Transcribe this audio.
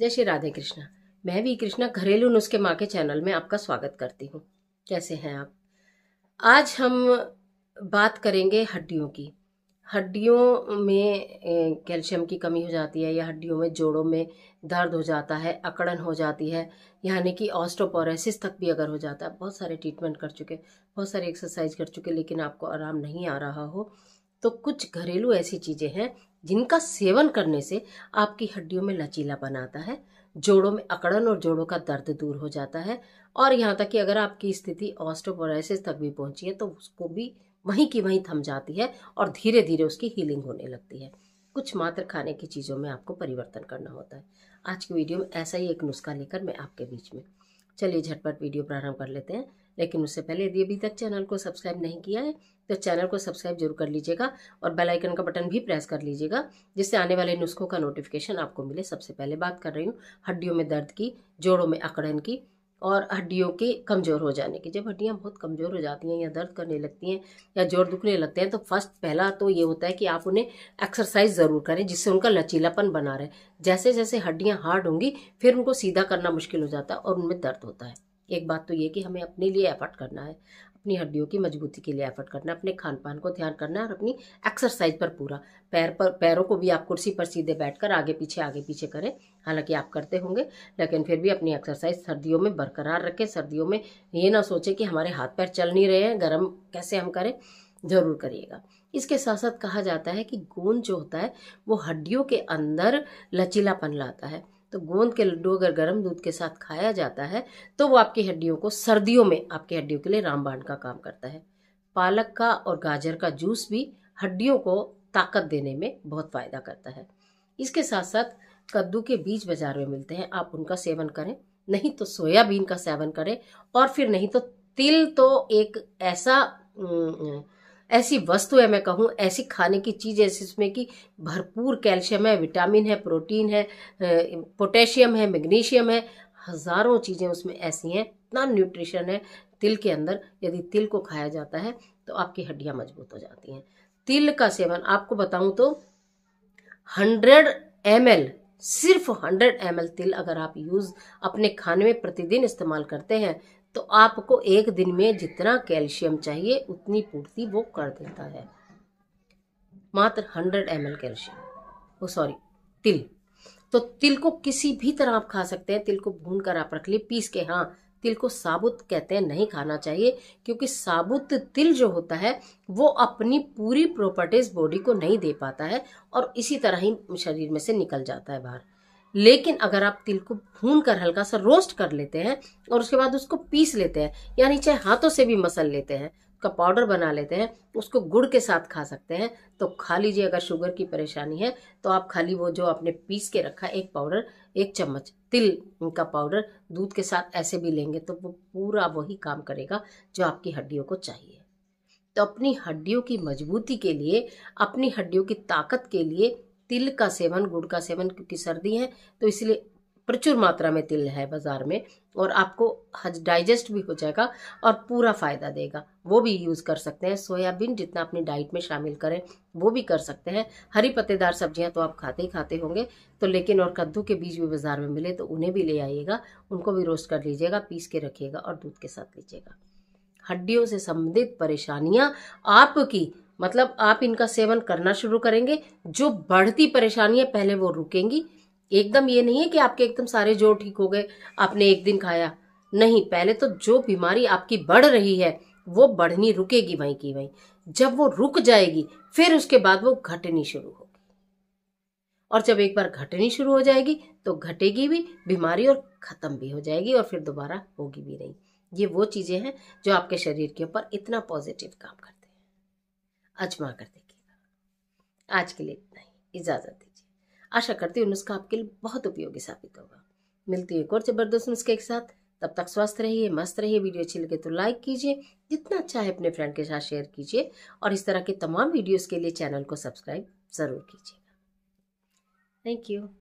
जय श्री राधे कृष्णा मैं भी कृष्णा घरेलू नुस्खे माँ के चैनल में आपका स्वागत करती हूँ कैसे हैं आप आज हम बात करेंगे हड्डियों की हड्डियों में कैल्शियम की कमी हो जाती है या हड्डियों में जोड़ों में दर्द हो जाता है अकड़न हो जाती है यानी कि ऑस्टोपोरेसिस तक भी अगर हो जाता है बहुत सारे ट्रीटमेंट कर चुके बहुत सारे एक्सरसाइज कर चुके लेकिन आपको आराम नहीं आ रहा हो तो कुछ घरेलू ऐसी चीज़ें हैं जिनका सेवन करने से आपकी हड्डियों में लचीला बनाता है जोड़ों में अकड़न और जोड़ों का दर्द दूर हो जाता है और यहाँ तक कि अगर आपकी स्थिति ऑस्टोपोराइसिस तक भी पहुँची है तो उसको भी वहीं की वहीं थम जाती है और धीरे धीरे उसकी हीलिंग होने लगती है कुछ मात्र खाने की चीज़ों में आपको परिवर्तन करना होता है आज की वीडियो में ऐसा ही एक नुस्खा लेकर मैं आपके बीच में चलिए झटपट वीडियो प्रारंभ कर लेते हैं लेकिन उससे पहले यदि अभी तक चैनल को सब्सक्राइब नहीं किया है तो चैनल को सब्सक्राइब जरूर कर लीजिएगा और बेल आइकन का बटन भी प्रेस कर लीजिएगा जिससे आने वाले नुस्खों का नोटिफिकेशन आपको मिले सबसे पहले बात कर रही हूँ हड्डियों में दर्द की जोड़ों में अकड़न की और हड्डियों के कमज़ोर हो जाने की जब हड्डियाँ बहुत कमज़ोर हो जाती हैं या दर्द करने लगती हैं या जोड़ दुखने लगते हैं तो फर्स्ट पहला तो ये होता है कि आप उन्हें एक्सरसाइज ज़रूर करें जिससे उनका लचीलापन बना रहे जैसे जैसे हड्डियाँ हार्ड होंगी फिर उनको सीधा करना मुश्किल हो जाता है और उनमें दर्द होता है एक बात तो ये कि हमें अपने लिए एफर्ट करना है अपनी हड्डियों की मजबूती के लिए एफर्ट करना है अपने खान पान को ध्यान करना है और अपनी एक्सरसाइज पर पूरा पैर पर पैरों को भी आप कुर्सी पर सीधे बैठकर आगे पीछे आगे पीछे करें हालांकि आप करते होंगे लेकिन फिर भी अपनी एक्सरसाइज सर्दियों में बरकरार रखें सर्दियों में ये ना सोचें कि हमारे हाथ पैर चल नहीं रहे हैं गर्म कैसे हम करें ज़रूर करिएगा इसके साथ साथ कहा जाता है कि गोंद जो होता है वो हड्डियों के अंदर लचीलापन लाता है तो गोंद के लड्डू अगर गर्म दूध के साथ खाया जाता है तो वो आपकी हड्डियों को सर्दियों में आपकी हड्डियों के लिए रामबाण का काम करता है पालक का और गाजर का जूस भी हड्डियों को ताकत देने में बहुत फ़ायदा करता है इसके साथ साथ कद्दू के बीज बाजार में मिलते हैं आप उनका सेवन करें नहीं तो सोयाबीन का सेवन करें और फिर नहीं तो तिल तो एक ऐसा ऐसी वस्तुएं मैं कहूँ ऐसी खाने की चीज़ है जिसमें कि भरपूर कैल्शियम है विटामिन है प्रोटीन है पोटेशियम है मैग्नीशियम है हज़ारों चीज़ें उसमें ऐसी हैं इतना न्यूट्रिशन है तिल के अंदर यदि तिल को खाया जाता है तो आपकी हड्डियाँ मजबूत हो जाती हैं तिल का सेवन आपको बताऊँ तो हंड्रेड एम सिर्फ 100 एम तिल अगर आप यूज़ अपने खाने में प्रतिदिन इस्तेमाल करते हैं तो आपको एक दिन में जितना कैल्शियम चाहिए उतनी पूर्ति वो कर देता है मात्र हंड्रेड एम एल कैल्शियम वो सॉरी तिल तो तिल को किसी भी तरह आप खा सकते हैं तिल को भून कर आप रख लिए पीस के हाँ तिल को साबुत कहते हैं नहीं खाना चाहिए क्योंकि साबुत तिल जो होता है वो अपनी पूरी प्रॉपर्टीज बॉडी को नहीं दे पाता है और इसी तरह ही शरीर में से निकल जाता है बाहर लेकिन अगर आप तिल को भून कर हल्का सा रोस्ट कर लेते हैं और उसके बाद उसको पीस लेते हैं यानी चाहे हाथों से भी मसल लेते हैं उसका पाउडर बना लेते हैं उसको गुड़ के साथ खा सकते हैं तो खा लीजिए अगर शुगर की परेशानी है तो आप खाली वो जो आपने पीस के रखा एक पाउडर एक चम्मच तिल का पाउडर दूध के साथ ऐसे भी लेंगे तो वो पूरा वही काम करेगा जो आपकी हड्डियों को चाहिए तो अपनी हड्डियों की मजबूती के लिए अपनी हड्डियों की ताकत के लिए तिल का सेवन गुड़ का सेवन क्योंकि सर्दी है तो इसलिए प्रचुर मात्रा में तिल है बाजार में और आपको हज डाइजेस्ट भी हो जाएगा और पूरा फायदा देगा वो भी यूज़ कर सकते हैं सोयाबीन जितना अपनी डाइट में शामिल करें वो भी कर सकते हैं हरी पत्तेदार सब्जियां तो आप खाते ही खाते होंगे तो लेकिन और कद्दू के बीज भी बाजार में मिले तो उन्हें भी ले आइएगा उनको भी रोस्ट कर लीजिएगा पीस के रखिएगा और दूध के साथ लीजिएगा हड्डियों से संबंधित परेशानियां आपकी मतलब आप इनका सेवन करना शुरू करेंगे जो बढ़ती परेशानियां पहले वो रुकेंगी एकदम ये नहीं है कि आपके एकदम सारे जोड़ ठीक हो गए आपने एक दिन खाया नहीं पहले तो जो बीमारी आपकी बढ़ रही है वो बढ़नी रुकेगी वहीं की वहीं जब वो रुक जाएगी फिर उसके बाद वो घटनी शुरू होगी और जब एक बार घटनी शुरू हो जाएगी तो घटेगी भी बीमारी और ख़त्म भी हो जाएगी और फिर दोबारा होगी भी नहीं ये वो चीज़ें हैं जो आपके शरीर के ऊपर इतना पॉजिटिव काम करती आजमा कर देखिएगा आज के लिए इतना ही इजाज़त दीजिए आशा करती हूँ नुस्खा आपके लिए बहुत उपयोगी साबित होगा मिलती है एक और ज़बरदस्त नुस्खे के साथ तब तक स्वस्थ रहिए मस्त रहिए वीडियो अच्छी लगे तो लाइक कीजिए जितना अच्छा है अपने फ्रेंड के साथ शेयर कीजिए और इस तरह के तमाम वीडियोस के लिए चैनल को सब्सक्राइब ज़रूर कीजिएगा थैंक यू